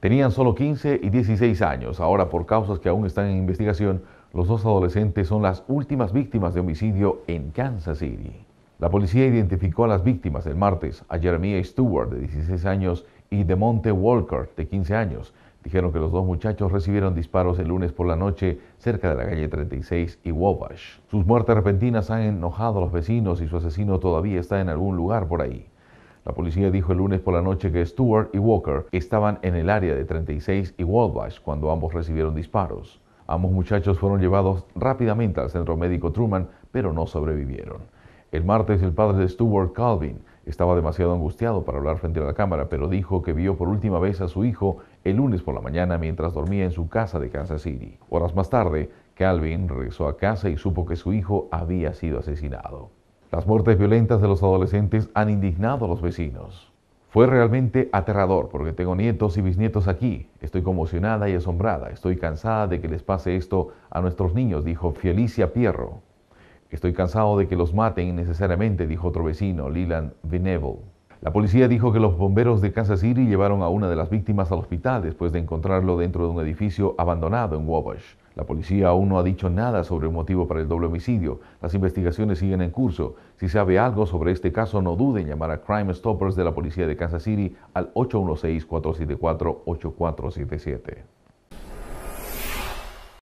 Tenían solo 15 y 16 años. Ahora, por causas que aún están en investigación, los dos adolescentes son las últimas víctimas de homicidio en Kansas City. La policía identificó a las víctimas el martes, a Jeremiah Stewart, de 16 años, y Demonte Walker, de 15 años. Dijeron que los dos muchachos recibieron disparos el lunes por la noche cerca de la calle 36 y Wabash. Sus muertes repentinas han enojado a los vecinos y su asesino todavía está en algún lugar por ahí. La policía dijo el lunes por la noche que Stewart y Walker estaban en el área de 36 y Wabash cuando ambos recibieron disparos. Ambos muchachos fueron llevados rápidamente al centro médico Truman, pero no sobrevivieron. El martes el padre de Stewart, Calvin, estaba demasiado angustiado para hablar frente a la cámara, pero dijo que vio por última vez a su hijo el lunes por la mañana mientras dormía en su casa de Kansas City. Horas más tarde, Calvin regresó a casa y supo que su hijo había sido asesinado. Las muertes violentas de los adolescentes han indignado a los vecinos. Fue realmente aterrador porque tengo nietos y bisnietos aquí. Estoy conmocionada y asombrada. Estoy cansada de que les pase esto a nuestros niños, dijo Felicia Pierro. Estoy cansado de que los maten innecesariamente, dijo otro vecino, Leland Venable. La policía dijo que los bomberos de Kansas City llevaron a una de las víctimas al hospital después de encontrarlo dentro de un edificio abandonado en Wabash. La policía aún no ha dicho nada sobre el motivo para el doble homicidio. Las investigaciones siguen en curso. Si sabe algo sobre este caso, no dude en llamar a Crime Stoppers de la policía de Kansas City al 816-474-8477.